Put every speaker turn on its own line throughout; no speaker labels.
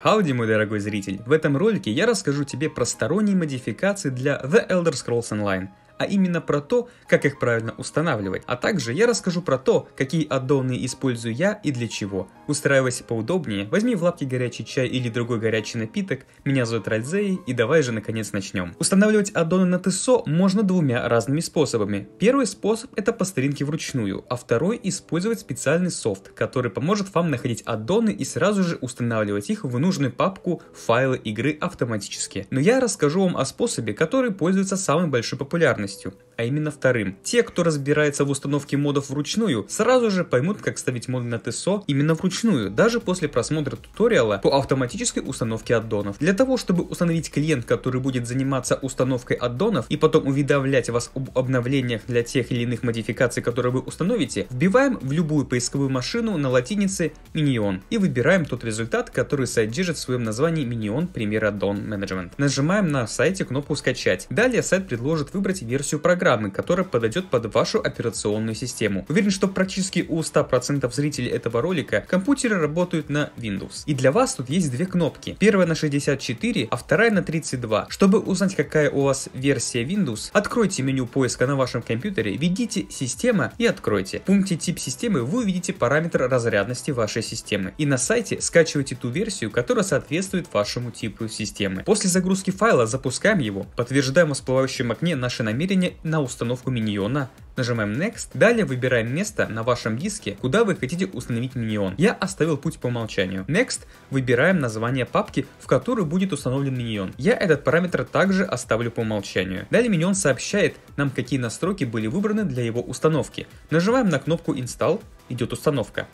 Howdy, мой дорогой зритель! В этом ролике я расскажу тебе про сторонние модификации для The Elder Scrolls Online, а именно про то, как их правильно устанавливать. А также я расскажу про то, какие аддоны использую я и для чего. Устраивайся поудобнее, возьми в лапки горячий чай или другой горячий напиток, меня зовут Ральзей, и давай же наконец начнем. Устанавливать аддоны на ТСО можно двумя разными способами. Первый способ это по старинке вручную, а второй использовать специальный софт, который поможет вам находить аддоны и сразу же устанавливать их в нужную папку файлы игры автоматически. Но я расскажу вам о способе, который пользуется самой большой популярностью полностью а именно вторым. Те, кто разбирается в установке модов вручную, сразу же поймут, как ставить моды на ТСО именно вручную, даже после просмотра туториала по автоматической установке аддонов. Для того, чтобы установить клиент, который будет заниматься установкой аддонов и потом уведомлять вас об обновлениях для тех или иных модификаций, которые вы установите, вбиваем в любую поисковую машину на латинице Minion и выбираем тот результат, который содержит в своем названии Minion Premier Addon Management. Нажимаем на сайте кнопку «Скачать». Далее сайт предложит выбрать версию программы программы, которая подойдет под вашу операционную систему. Уверен, что практически у 100% зрителей этого ролика компьютеры работают на Windows. И для вас тут есть две кнопки. Первая на 64, а вторая на 32. Чтобы узнать, какая у вас версия Windows, откройте меню поиска на вашем компьютере, введите «Система» и откройте. В пункте «Тип системы» вы увидите параметр разрядности вашей системы. И на сайте скачивайте ту версию, которая соответствует вашему типу системы. После загрузки файла запускаем его, подтверждаем в всплывающем окне наше намерение на на установку миньона, Нажимаем Next, далее выбираем место на вашем диске, куда вы хотите установить миньон. Я оставил путь по умолчанию. Next, выбираем название папки, в которую будет установлен миньон. Я этот параметр также оставлю по умолчанию. Далее миньон сообщает нам, какие настройки были выбраны для его установки. Нажимаем на кнопку Install, идет установка.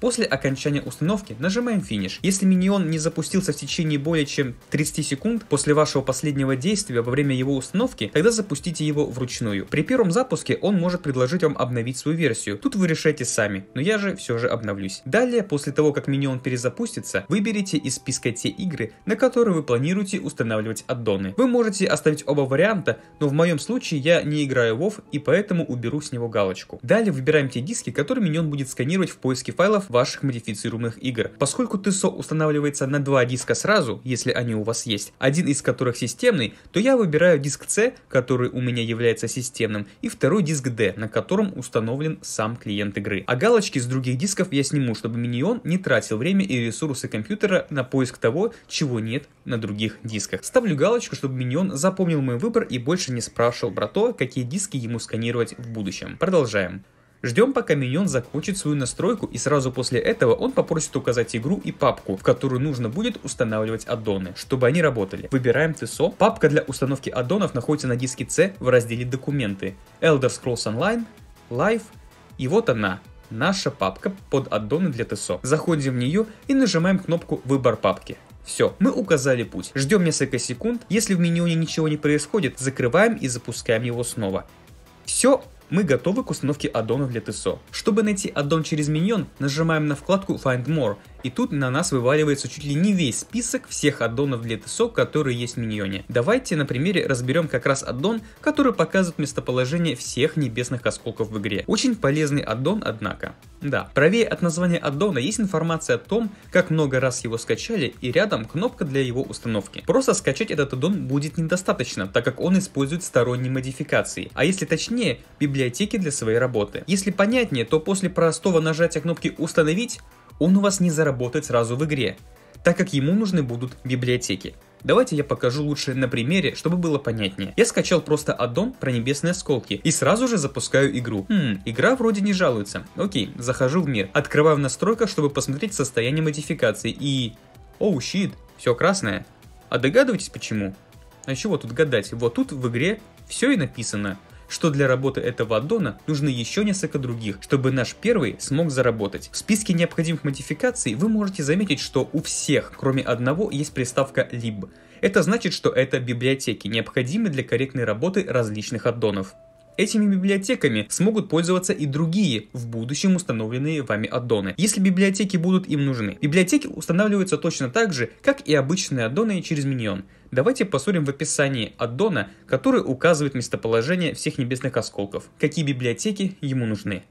После окончания установки нажимаем финиш. Если миньон не запустился в течение более чем 30 секунд после вашего последнего действия во время его установки, тогда запустите его вручную. При первом запуске он может предложить вам обновить свою версию. Тут вы решаете сами, но я же все же обновлюсь. Далее, после того как миньон перезапустится, выберите из списка те игры, на которые вы планируете устанавливать аддоны. Вы можете оставить оба варианта, но в моем случае я не играю WoW и поэтому уберу с него галочку. Далее выбираем те диски, которые миньон будет сканировать в поиске файлов ваших модифицируемых игр. Поскольку ТСО устанавливается на два диска сразу, если они у вас есть, один из которых системный, то я выбираю диск C, который у меня является системным, и второй диск D, на котором установлен сам клиент игры. А галочки с других дисков я сниму, чтобы Minion не тратил время и ресурсы компьютера на поиск того, чего нет на других дисках. Ставлю галочку, чтобы Minion запомнил мой выбор и больше не спрашивал про то, какие диски ему сканировать в будущем. Продолжаем. Ждем, пока миньон закончит свою настройку, и сразу после этого он попросит указать игру и папку, в которую нужно будет устанавливать аддоны, чтобы они работали. Выбираем ТСО. Папка для установки аддонов находится на диске C в разделе «Документы». Elder Scrolls Online, Live, и вот она, наша папка под аддоны для ТСО. Заходим в нее и нажимаем кнопку «Выбор папки». Все, мы указали путь. Ждем несколько секунд. Если в меню ничего не происходит, закрываем и запускаем его снова. Все мы готовы к установке аддона для ТСО. Чтобы найти аддон через миньон, нажимаем на вкладку Find More, и тут на нас вываливается чуть ли не весь список всех аддонов для ТСО, которые есть в миньоне. Давайте на примере разберем как раз аддон, который показывает местоположение всех небесных осколков в игре. Очень полезный аддон, однако. Да, правее от названия аддона есть информация о том, как много раз его скачали, и рядом кнопка для его установки. Просто скачать этот аддон будет недостаточно, так как он использует сторонние модификации, а если точнее, библиотеку библиотеки для своей работы. Если понятнее, то после простого нажатия кнопки «Установить» он у вас не заработает сразу в игре, так как ему нужны будут библиотеки. Давайте я покажу лучше на примере, чтобы было понятнее. Я скачал просто аддон про небесные осколки и сразу же запускаю игру. Хм, игра вроде не жалуется. Окей, захожу в мир, открываю в настройках, чтобы посмотреть состояние модификации и... Оу, щит, все красное. А догадываетесь почему? А чего тут гадать? Вот тут в игре все и написано что для работы этого аддона нужно еще несколько других, чтобы наш первый смог заработать. В списке необходимых модификаций вы можете заметить, что у всех, кроме одного, есть приставка lib. Это значит, что это библиотеки, необходимы для корректной работы различных аддонов. Этими библиотеками смогут пользоваться и другие в будущем установленные вами аддоны, если библиотеки будут им нужны. Библиотеки устанавливаются точно так же, как и обычные аддоны через миньон. Давайте посмотрим в описании аддона, который указывает местоположение всех небесных осколков, какие библиотеки ему нужны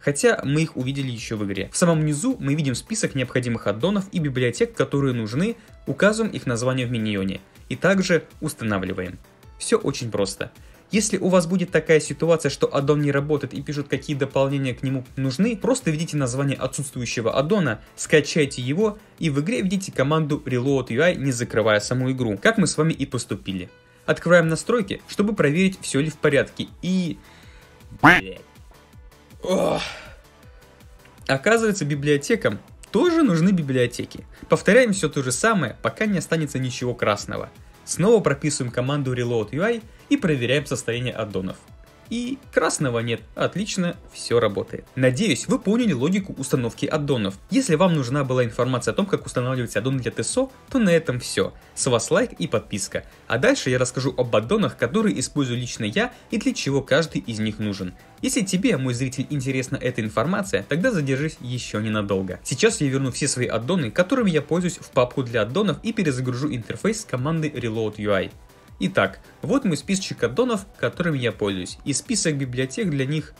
хотя мы их увидели еще в игре. В самом низу мы видим список необходимых аддонов и библиотек, которые нужны, указываем их название в миньоне и также устанавливаем. Все очень просто. Если у вас будет такая ситуация, что аддон не работает и пишут, какие дополнения к нему нужны, просто введите название отсутствующего аддона, скачайте его и в игре введите команду reloadui, не закрывая саму игру, как мы с вами и поступили. Открываем настройки, чтобы проверить, все ли в порядке и... Оказывается, библиотекам тоже нужны библиотеки. Повторяем все то же самое, пока не останется ничего красного. Снова прописываем команду reloadui и проверяем состояние аддонов. И красного нет. Отлично, все работает. Надеюсь, вы поняли логику установки аддонов. Если вам нужна была информация о том, как устанавливать аддон для ТСО, то на этом все. С вас лайк и подписка. А дальше я расскажу об аддонах, которые использую лично я и для чего каждый из них нужен. Если тебе, мой зритель, интересна эта информация, тогда задержись еще ненадолго. Сейчас я верну все свои аддоны, которыми я пользуюсь в папку для аддонов и перезагружу интерфейс с командой Reload UI. Итак, вот мой списочек аддонов, которыми я пользуюсь, и список библиотек для них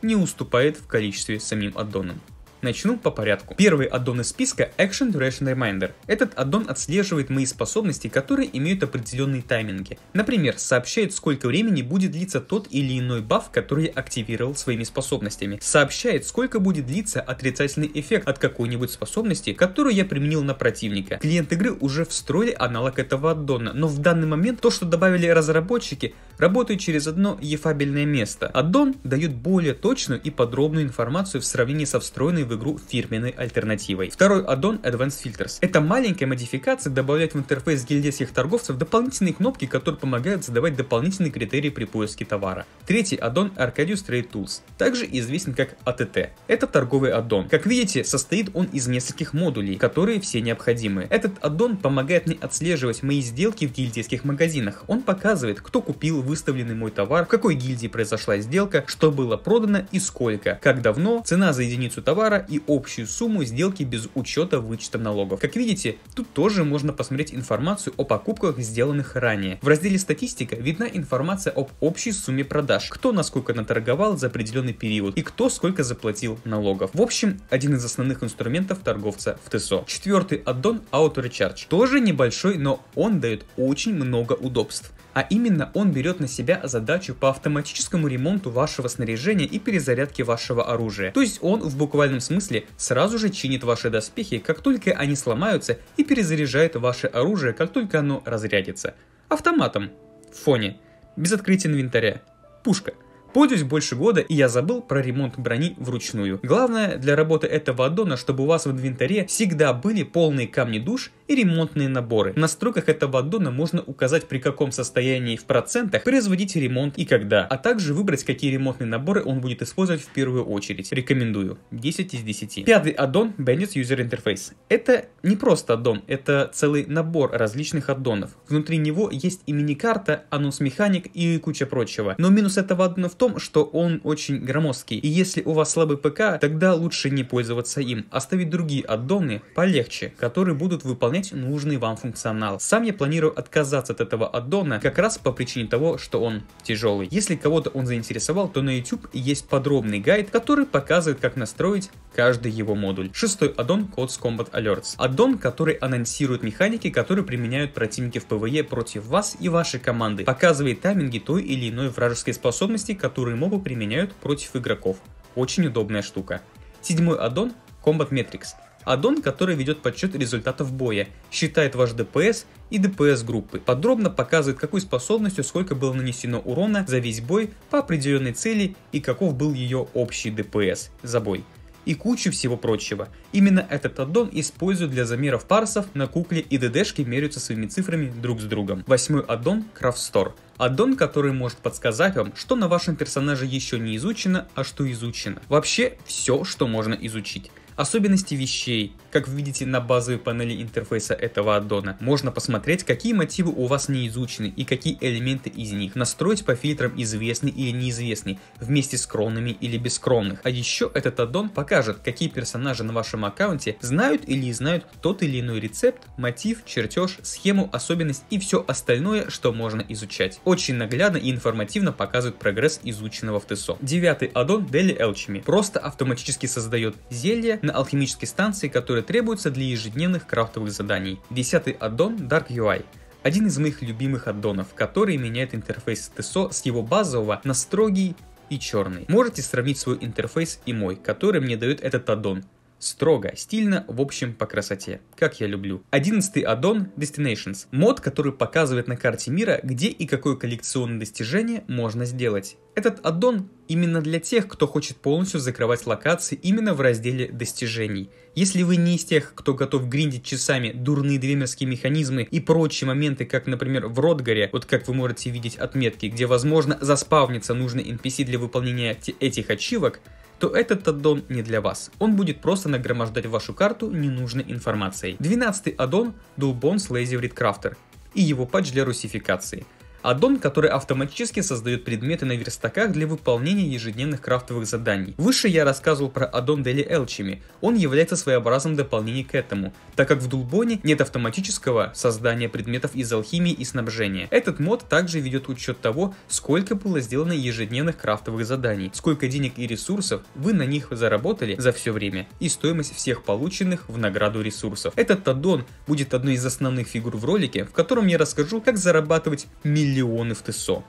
не уступает в количестве самим аддонам. Начну по порядку. Первый аддон из списка Action Duration Reminder. Этот аддон отслеживает мои способности, которые имеют определенные тайминги. Например, сообщает, сколько времени будет длиться тот или иной баф, который я активировал своими способностями. Сообщает, сколько будет длиться отрицательный эффект от какой-нибудь способности, которую я применил на противника. Клиент игры уже встроили аналог этого аддона, но в данный момент то, что добавили разработчики, работает через одно ефабельное место. Аддон дает более точную и подробную информацию в сравнении со встроенной в игру фирменной альтернативой. Второй аддон Advanced Filters. Это маленькая модификация добавляет в интерфейс гильдейских торговцев дополнительные кнопки, которые помогают задавать дополнительные критерии при поиске товара. Третий аддон Arcadius Trade Tools, также известен как ATT. А Это торговый аддон. Как видите, состоит он из нескольких модулей, которые все необходимы. Этот аддон помогает мне отслеживать мои сделки в гильдейских магазинах. Он показывает, кто купил выставленный мой товар, в какой гильдии произошла сделка, что было продано и сколько, как давно, цена за единицу товара товара и общую сумму сделки без учета вычета налогов. Как видите, тут тоже можно посмотреть информацию о покупках, сделанных ранее. В разделе «Статистика» видна информация об общей сумме продаж, кто насколько наторговал за определенный период и кто сколько заплатил налогов. В общем, один из основных инструментов торговца в ТСО. Четвертый аддон Auto Recharge. Тоже небольшой, но он дает очень много удобств а именно он берет на себя задачу по автоматическому ремонту вашего снаряжения и перезарядке вашего оружия. То есть он в буквальном смысле сразу же чинит ваши доспехи, как только они сломаются и перезаряжает ваше оружие, как только оно разрядится. Автоматом. В фоне. Без открытия инвентаря. Пушка. Пользуюсь больше года, и я забыл про ремонт брони вручную. Главное для работы этого аддона, чтобы у вас в инвентаре всегда были полные камни душ и ремонтные наборы. В настройках этого аддона можно указать при каком состоянии в процентах производить ремонт и когда, а также выбрать какие ремонтные наборы он будет использовать в первую очередь. Рекомендую. 10 из 10. Пятый аддон Bandits User Interface. Это не просто аддон, это целый набор различных аддонов. Внутри него есть и мини-карта, анонс-механик и куча прочего. Но минус этого аддона в том, том, что он очень громоздкий, и если у вас слабый ПК, тогда лучше не пользоваться им, оставить другие аддоны полегче, которые будут выполнять нужный вам функционал. Сам я планирую отказаться от этого аддона как раз по причине того, что он тяжелый. Если кого-то он заинтересовал, то на YouTube есть подробный гайд, который показывает, как настроить каждый его модуль. Шестой аддон Codes Combat Alerts. Аддон, который анонсирует механики, которые применяют противники в ПВЕ e против вас и вашей команды, показывает тайминги той или иной вражеской способности, которые мобы применяют против игроков. Очень удобная штука. Седьмой аддон – Combat Metrics. Аддон, который ведет подсчет результатов боя, считает ваш ДПС и ДПС группы. Подробно показывает, какой способностью сколько было нанесено урона за весь бой по определенной цели и каков был ее общий ДПС за бой и кучу всего прочего. Именно этот аддон используют для замеров парсов на кукле и ДДшки меряются своими цифрами друг с другом. Восьмой аддон Craft Store – аддон, который может подсказать вам, что на вашем персонаже еще не изучено, а что изучено. Вообще все, что можно изучить. Особенности вещей. Как вы видите на базовой панели интерфейса этого аддона, можно посмотреть, какие мотивы у вас не изучены и какие элементы из них. Настроить по фильтрам известный или неизвестный, вместе с кронами или без кронных. А еще этот аддон покажет, какие персонажи на вашем аккаунте знают или не знают тот или иной рецепт, мотив, чертеж, схему, особенность и все остальное, что можно изучать. Очень наглядно и информативно показывает прогресс изученного в ТСО. Девятый аддон Дели Элчими просто автоматически создает зелье, на алхимические станции, которые требуются для ежедневных крафтовых заданий. Десятый аддон Dark UI один из моих любимых аддонов, который меняет интерфейс ТСО с его базового на строгий и черный. Можете сравнить свой интерфейс и мой, который мне дает этот аддон. Строго, стильно, в общем, по красоте. Как я люблю. Одиннадцатый аддон Destinations. Мод, который показывает на карте мира, где и какое коллекционное достижение можно сделать. Этот аддон именно для тех, кто хочет полностью закрывать локации именно в разделе достижений. Если вы не из тех, кто готов гриндить часами дурные двемерские механизмы и прочие моменты, как, например, в Ротгаре, вот как вы можете видеть отметки, где, возможно, заспавнится нужный NPC для выполнения этих ачивок, то этот аддон не для вас. Он будет просто нагромождать вашу карту ненужной информацией. 12 аддон – Dual Bones Lazy Redcrafter и его патч для русификации – аддон, который автоматически создает предметы на верстаках для выполнения ежедневных крафтовых заданий. Выше я рассказывал про аддон Дели Элчими, он является своеобразным дополнением к этому, так как в Дулбоне нет автоматического создания предметов из алхимии и снабжения. Этот мод также ведет учет того, сколько было сделано ежедневных крафтовых заданий, сколько денег и ресурсов вы на них заработали за все время и стоимость всех полученных в награду ресурсов. Этот аддон будет одной из основных фигур в ролике, в котором я расскажу, как зарабатывать миллионы миллионы в ТСО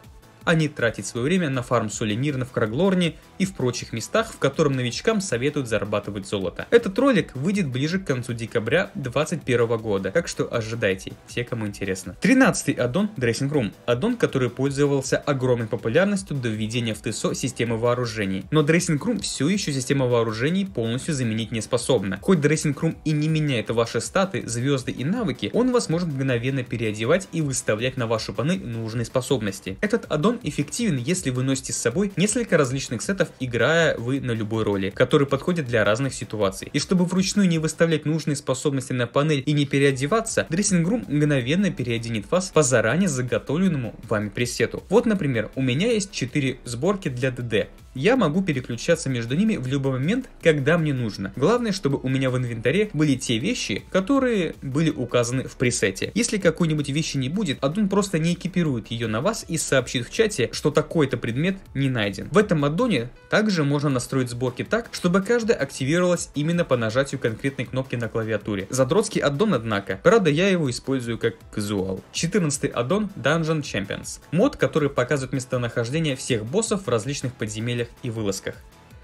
а не тратить свое время на фарм соли сувенирно в Краглорне и в прочих местах, в котором новичкам советуют зарабатывать золото. Этот ролик выйдет ближе к концу декабря 2021 года, так что ожидайте, Все, кому интересно. 13 аддон Dressing Room. Аддон, который пользовался огромной популярностью до введения в ТСО системы вооружений. Но Dressing Room все еще система вооружений полностью заменить не способна. Хоть Dressing Room и не меняет ваши статы, звезды и навыки, он вас может мгновенно переодевать и выставлять на вашу паны нужные способности. Этот аддон эффективен, если вы носите с собой несколько различных сетов, играя вы на любой роли, которые подходят для разных ситуаций. И чтобы вручную не выставлять нужные способности на панель и не переодеваться, Dressing Room мгновенно переоденет вас по заранее заготовленному вами пресету. Вот, например, у меня есть 4 сборки для ДД. Я могу переключаться между ними в любой момент, когда мне нужно. Главное, чтобы у меня в инвентаре были те вещи, которые были указаны в пресете. Если какой-нибудь вещи не будет, аддон просто не экипирует ее на вас и сообщит в чате, что такой-то предмет не найден. В этом аддоне также можно настроить сборки так, чтобы каждая активировалась именно по нажатию конкретной кнопки на клавиатуре. Задротский аддон, однако. Правда, я его использую как казуал. 14 аддон Dungeon Champions. Мод, который показывает местонахождение всех боссов в различных подземельях целях и вылазках.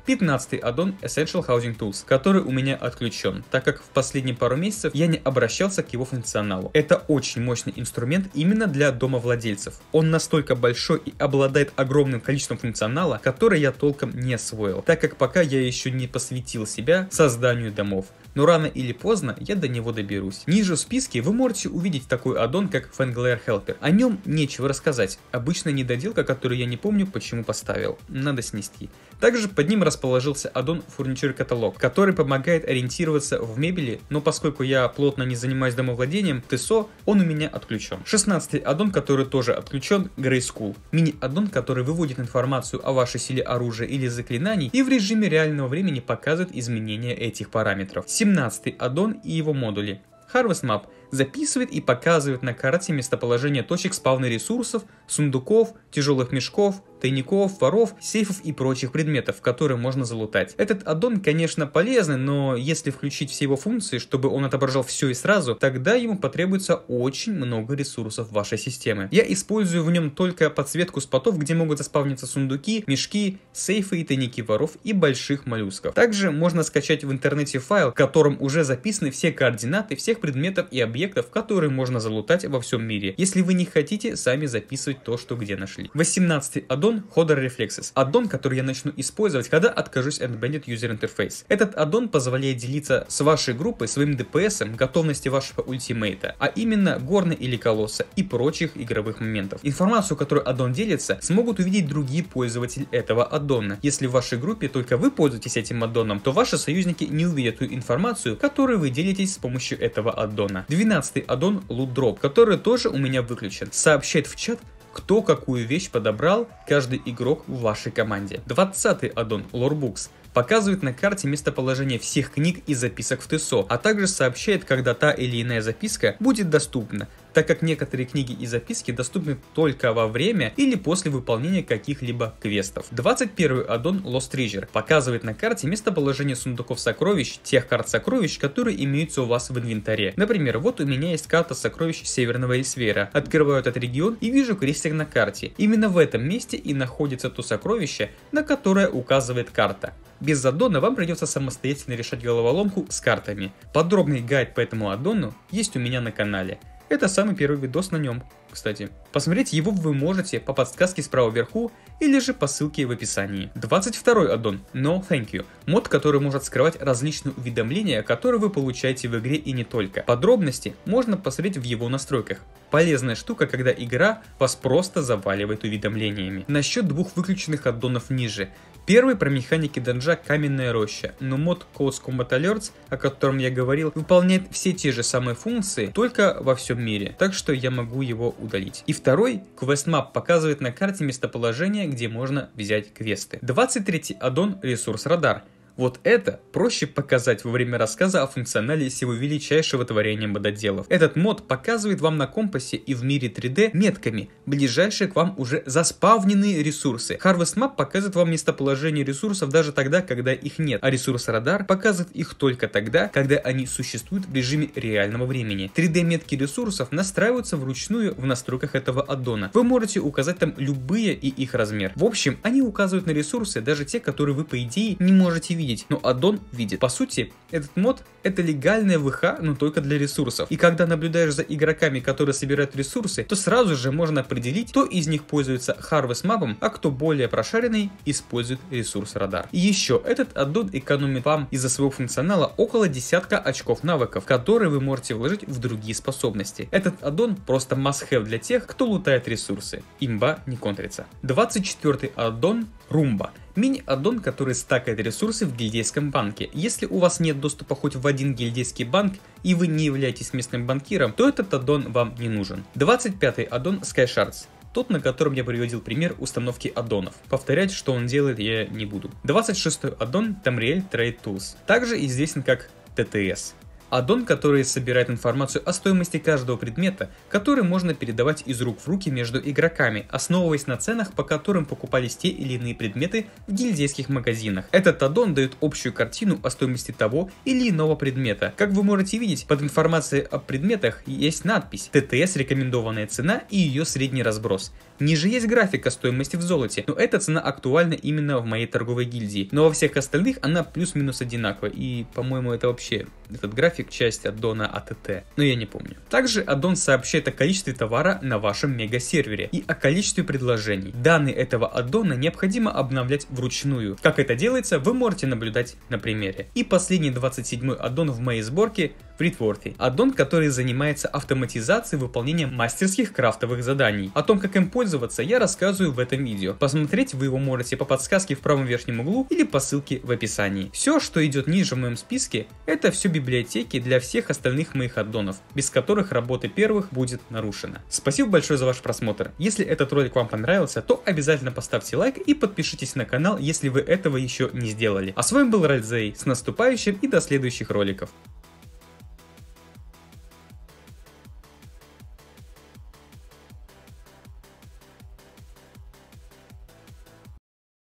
15 аддон Essential Housing Tools, который у меня отключен, так как в последние пару месяцев я не обращался к его функционалу. Это очень мощный инструмент именно для домовладельцев. Он настолько большой и обладает огромным количеством функционала, который я толком не освоил, так как пока я еще не посвятил себя созданию домов. Но рано или поздно я до него доберусь. Ниже в списке вы можете увидеть такой аддон, как Fanglayer Helper. О нем нечего рассказать. Обычная недоделка, которую я не помню, почему поставил. Надо снести. Также под ним рас расположился аддон Furniture Catalog, который помогает ориентироваться в мебели, но поскольку я плотно не занимаюсь домовладением, ТСО, он у меня отключен. 16 аддон, который тоже отключен, Grey School. Мини-аддон, который выводит информацию о вашей силе оружия или заклинаний и в режиме реального времени показывает изменения этих параметров. 17 аддон и его модули. Harvest Map – записывает и показывает на карте местоположение точек спавна ресурсов, сундуков, тяжелых мешков, тайников, воров, сейфов и прочих предметов, которые можно залутать. Этот аддон, конечно, полезный, но если включить все его функции, чтобы он отображал все и сразу, тогда ему потребуется очень много ресурсов вашей системы. Я использую в нем только подсветку спотов, где могут заспавниться сундуки, мешки, сейфы и тайники воров и больших моллюсков. Также можно скачать в интернете файл, в котором уже записаны все координаты всех предметов и объектов, объектов, которые можно залутать во всем мире, если вы не хотите сами записывать то, что где нашли. 18 аддон Hodor Reflexes. Аддон, который я начну использовать, когда откажусь от Bandit User Interface. Этот аддон позволяет делиться с вашей группой своим DPS, готовности вашего ультимейта, а именно горны или колосса и прочих игровых моментов. Информацию, которую аддон делится, смогут увидеть другие пользователи этого аддона. Если в вашей группе только вы пользуетесь этим аддоном, то ваши союзники не увидят ту информацию, которую вы делитесь с помощью этого аддона. 12 12-й аддон Loot который тоже у меня выключен, сообщает в чат, кто какую вещь подобрал, каждый игрок в вашей команде. 20-й аддон Lorebooks показывает на карте местоположение всех книг и записок в ТСО, а также сообщает, когда та или иная записка будет доступна, так как некоторые книги и записки доступны только во время или после выполнения каких-либо квестов. 21 аддон Lost Treasure показывает на карте местоположение сундуков сокровищ, тех карт сокровищ, которые имеются у вас в инвентаре. Например, вот у меня есть карта сокровищ Северного Эльсвера. Открываю этот регион и вижу крестик на карте. Именно в этом месте и находится то сокровище, на которое указывает карта. Без аддона вам придется самостоятельно решать головоломку с картами. Подробный гайд по этому аддону есть у меня на канале. Это самый первый видос на нем, кстати. Посмотреть его вы можете по подсказке справа вверху или же по ссылке в описании. 22 аддон No Thank You. Мод, который может скрывать различные уведомления, которые вы получаете в игре и не только. Подробности можно посмотреть в его настройках. Полезная штука, когда игра вас просто заваливает уведомлениями. Насчет двух выключенных аддонов ниже. Первый про механики данжа «Каменная роща», но мод Close Combat Alerts, о котором я говорил, выполняет все те же самые функции, только во всем мире, так что я могу его удалить. И второй, квест квестмап показывает на карте местоположение, где можно взять квесты. 23-й аддон «Ресурс Радар», вот это проще показать во время рассказа о функционале всего величайшего творения мододелов. Этот мод показывает вам на компасе и в мире 3D метками ближайшие к вам уже заспавненные ресурсы. Harvest Map показывает вам местоположение ресурсов даже тогда, когда их нет, а ресурс радар показывает их только тогда, когда они существуют в режиме реального времени. 3D-метки ресурсов настраиваются вручную в настройках этого аддона. Вы можете указать там любые и их размер. В общем, они указывают на ресурсы, даже те, которые вы по идее не можете видеть видеть, но аддон видит. По сути, этот мод это легальная ВХ, но только для ресурсов. И когда наблюдаешь за игроками, которые собирают ресурсы, то сразу же можно определить, кто из них пользуется Harvest мапом а кто более прошаренный использует ресурс радар. И еще, этот аддон экономит вам из-за своего функционала около десятка очков навыков, которые вы можете вложить в другие способности. Этот аддон просто must-have для тех, кто лутает ресурсы. Имба не контрится. 24 аддон Румба. Мини-аддон, который стакает ресурсы в гильдейском банке. Если у вас нет доступа хоть в один гильдейский банк и вы не являетесь местным банкиром, то этот аддон вам не нужен. 25-й аддон Skyshards. тот, на котором я приводил пример установки аддонов. Повторять, что он делает, я не буду. 26-й аддон Tamriel Trade Tools, также известен как TTS. Аддон, который собирает информацию о стоимости каждого предмета, который можно передавать из рук в руки между игроками, основываясь на ценах, по которым покупались те или иные предметы в гильдейских магазинах. Этот аддон дает общую картину о стоимости того или иного предмета. Как вы можете видеть, под информацией о предметах есть надпись «ТТС рекомендованная цена и ее средний разброс». Ниже есть графика стоимости в золоте, но эта цена актуальна именно в моей торговой гильдии, но во всех остальных она плюс-минус одинаковая, и, по-моему, это вообще, этот график трафик часть аддона ATT, но я не помню. Также аддон сообщает о количестве товара на вашем мега-сервере и о количестве предложений. Данные этого аддона необходимо обновлять вручную. Как это делается, вы можете наблюдать на примере. И последний 27-й аддон в моей сборке Фритворти, аддон, который занимается автоматизацией выполнения мастерских крафтовых заданий. О том, как им пользоваться, я рассказываю в этом видео. Посмотреть вы его можете по подсказке в правом верхнем углу или по ссылке в описании. Все, что идет ниже в моем списке, это все библиотеки библиотеки для всех остальных моих аддонов, без которых работа первых будет нарушена. Спасибо большое за ваш просмотр. Если этот ролик вам понравился, то обязательно поставьте лайк и подпишитесь на канал, если вы этого еще не сделали. А с вами был Ральзей, с наступающим и до следующих роликов.